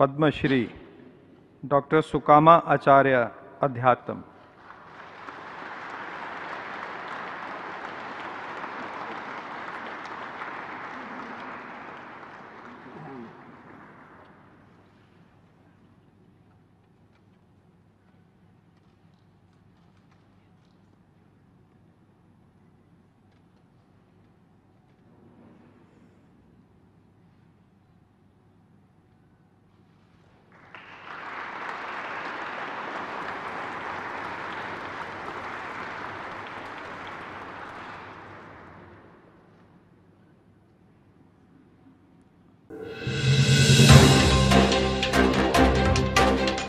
Padmashri doctor सुकामा आचार्य अध्यात्म